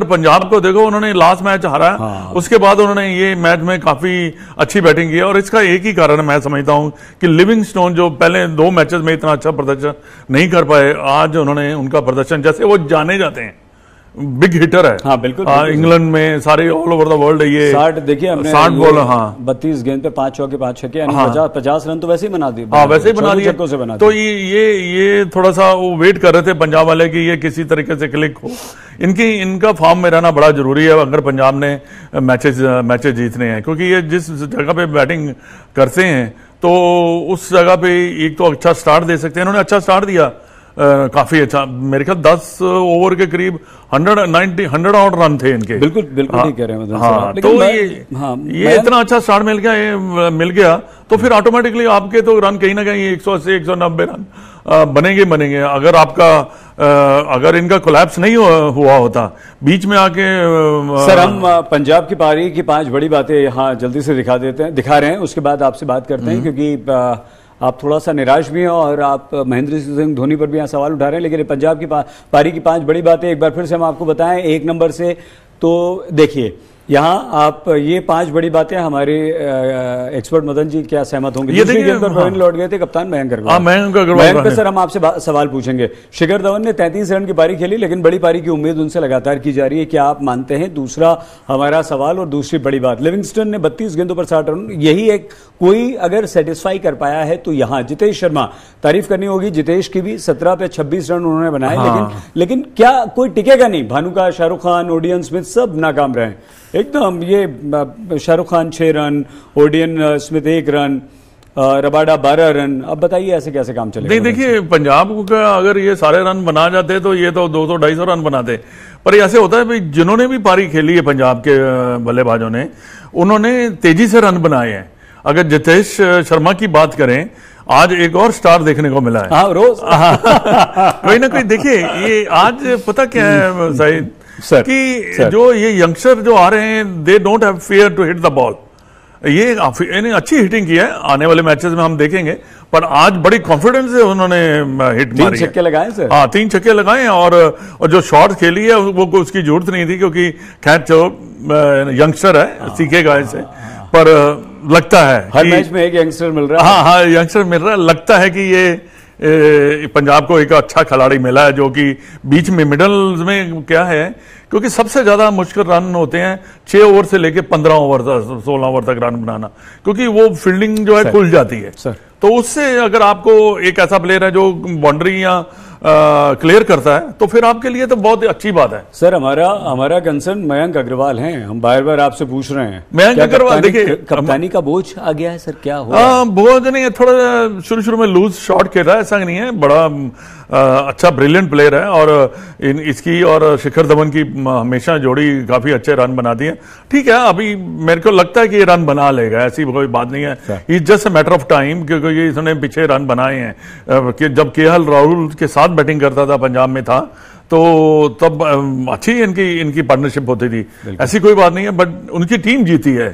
पर पंजाब को देखो उन्होंने लास्ट मैच हारा हाँ। उसके बाद उन्होंने ये मैच में काफी अच्छी बैटिंग की और इसका एक ही कारण मैं समझता हूं कि लिविंग स्टोन जो पहले दो मैचेस में इतना अच्छा प्रदर्शन नहीं कर पाए आज उन्होंने उनका प्रदर्शन जैसे वो जाने जाते हैं बिग हिटर है हाँ बिल्कुल, हाँ, बिल्कुल इंग्लैंड में सारे ऑल ओवर द वर्ल्ड है ये साठ देखिए साठ बॉल हाँ बत्तीस गेंद पे पांच चौके पांच छके हाँ, पचास पचास रन तो वैसे ही बना दिए हाँ वैसे ही बना दिए से बना तो ये ये ये थोड़ा सा वो वेट कर रहे थे पंजाब वाले कि ये किसी तरीके से क्लिक हो इनकी इनका फॉर्म में रहना बड़ा जरूरी है अगर पंजाब ने मैचेज मैचेज जीतने हैं क्योंकि ये जिस जगह पे बैटिंग करते हैं तो उस जगह पे एक तो अच्छा स्टार्ट दे सकते हैं इन्होंने अच्छा स्टार्ट दिया काफी अच्छा मेरे ख्याल दस ओवर के करीब hundred ninety hundred out run थे इनके बिल्कुल बिल्कुल हाँ, कह रहे हैं हाँ, तो ये हाँ, ये इतना अच्छा स्टार्ट मिल गया ये मिल गया तो फिर ऑटोमेटिकली आपके तो रन कहीं ना कहीं एक सौ अस्सी एक सौ नब्बे रन बनेंगे बनेंगे अगर आपका अगर इनका कोलैप्स नहीं हुआ होता बीच में आके सर हम पंजाब की पारी की पांच बड़ी बातें यहाँ जल्दी से दिखा देते हैं दिखा रहे हैं उसके बाद आपसे बात करते हैं हम्म। क्योंकि आप थोड़ा सा निराश भी हैं और आप महेंद्र सिंह धोनी पर भी यहाँ सवाल उठा रहे हैं लेकिन पंजाब की पा, पारी की पांच बड़ी बातें एक बार फिर से हम आपको बताएं एक नंबर से तो देखिए यहाँ आप ये पांच बड़ी बातें हमारे एक्सपर्ट मदन जी क्या सहमत होंगे ये देखिए हाँ। लौट गए थे कप्तान मयंक हाँ, मयंक सर हम आपसे सवाल पूछेंगे शिखर धवन ने 33 रन की पारी खेली लेकिन बड़ी पारी की उम्मीद उनसे लगातार की जा रही है क्या आप मानते हैं दूसरा हमारा सवाल और दूसरी बड़ी बात लिविंगस्टन ने बत्तीस गेंदों पर साठ रन यही एक कोई अगर सेटिस्फाई कर पाया है तो यहाँ जितेश शर्मा तारीफ करनी होगी जितेश की भी सत्रह पे छब्बीस रन उन्होंने बनाए लेकिन हाँ। लेकिन क्या कोई टिकेगा नहीं भानुका शाहरुख खान ओडियन स्मिथ सब नाकाम रहे एकदम ये शाहरुख खान छः रन ओडियन स्मिथ एक रन रबाडा बारह रन अब बताइए ऐसे कैसे काम चले नहीं देखिए पंजाब का अगर ये सारे रन बना जाते तो ये तो दो सौ ढाई सौ रन बनाते पर ऐसे होता है भाई जिन्होंने भी पारी खेली है पंजाब के बल्लेबाजों ने उन्होंने तेजी से रन बनाए हैं अगर जितेश शर्मा की बात करें आज एक और स्टार देखने को मिला है हाँ रोज कोई ना कोई देखिए ये आज पता क्या है साहिद सर कि सर, जो ये यंगस्टर जो आ रहे हैं they don't have fear to hit the ball ये इन्हें अच्छी हिटिंग की है आने वाले मैचेस में हम देखेंगे पर आज बड़ी कॉन्फिडेंस से उन्होंने हिट तीन मारी छक्के लगाए सर हाँ तीन छक्के लगाए और, और जो शॉट खेली है वो को उसकी जरूरत नहीं थी क्योंकि खैर चलो यंगस्टर है आ, हाँ। सीखेगा इसे पर लगता है हर मैच में एक यंगस्टर मिल रहा है हाँ हाँ यंगस्टर मिल रहा है लगता है कि ये पंजाब को एक अच्छा खिलाड़ी मिला है जो कि बीच में मिडल में क्या है क्योंकि सबसे ज़्यादा मुश्किल रन होते हैं छह ओवर से लेके पंद्रह ओवर तक सोलह ओवर तक रन बनाना क्योंकि वो फील्डिंग जो है खुल जाती है तो उससे अगर आपको एक ऐसा प्लेयर है जो बाउंड्री या क्लियर करता है तो फिर आपके लिए तो बहुत अच्छी बात है सर हमारा हमारा कंसर्न मयंक अग्रवाल हैं हम बार बार आपसे पूछ रहे हैं मयंक अग्रवाल देखिए कप्तानी का बोझ आ गया है सर क्या हो बोझ नहीं है थोड़ा शुरू शुरू में लूज शॉर्ट खेल रहा है ऐसा नहीं है बड़ा अच्छा ब्रिलियंट प्लेयर है और इन इसकी और शिखर धवन की हमेशा जोड़ी काफ़ी अच्छे रन बनाती है ठीक है अभी मेरे को लगता है कि ये रन बना लेगा ऐसी कोई बात नहीं है it just a matter of time क्योंकि ये इसने पीछे रन बनाए हैं कि जब के राहुल के साथ बैटिंग करता था पंजाब में था तो तब अच्छी इनकी इनकी पार्टनरशिप होती थी ऐसी कोई बात नहीं है बट उनकी टीम जीती है